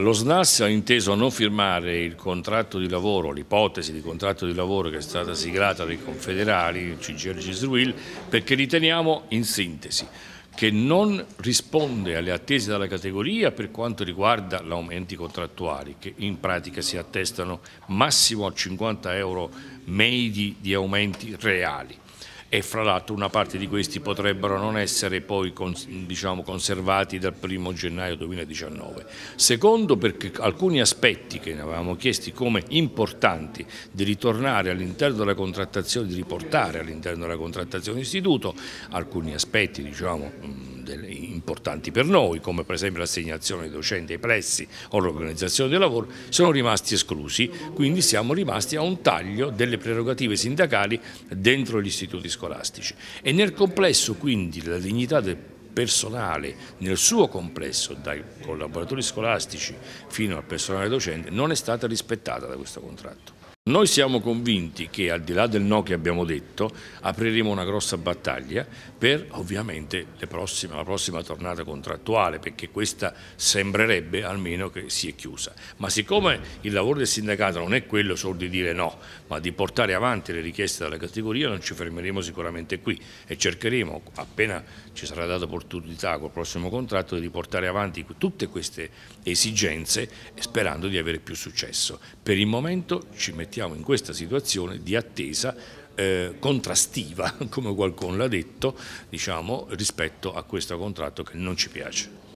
Lo SNAS ha inteso non firmare il contratto di lavoro, l'ipotesi di contratto di lavoro che è stata siglata dai confederali, e CISRUIL, perché riteniamo in sintesi che non risponde alle attese della categoria per quanto riguarda gli aumenti contrattuali, che in pratica si attestano massimo a 50 euro medi di aumenti reali e fra l'altro una parte di questi potrebbero non essere poi diciamo, conservati dal 1 gennaio 2019. Secondo perché alcuni aspetti che ne avevamo chiesti come importanti di ritornare all'interno della contrattazione, di riportare all'interno della contrattazione istituto, alcuni aspetti diciamo importanti per noi, come per esempio l'assegnazione dei docenti ai pressi o l'organizzazione del lavoro, sono rimasti esclusi, quindi siamo rimasti a un taglio delle prerogative sindacali dentro gli istituti scolastici. E nel complesso quindi la dignità del personale nel suo complesso, dai collaboratori scolastici fino al personale docente, non è stata rispettata da questo contratto. Noi siamo convinti che al di là del no che abbiamo detto apriremo una grossa battaglia per ovviamente prossime, la prossima tornata contrattuale perché questa sembrerebbe almeno che si è chiusa. Ma siccome il lavoro del sindacato non è quello solo di dire no ma di portare avanti le richieste della categoria non ci fermeremo sicuramente qui e cercheremo appena ci sarà data opportunità col prossimo contratto di portare avanti tutte queste esigenze sperando di avere più successo. Per il momento ci mettiamo mettiamo in questa situazione di attesa eh, contrastiva, come qualcuno l'ha detto, diciamo, rispetto a questo contratto che non ci piace.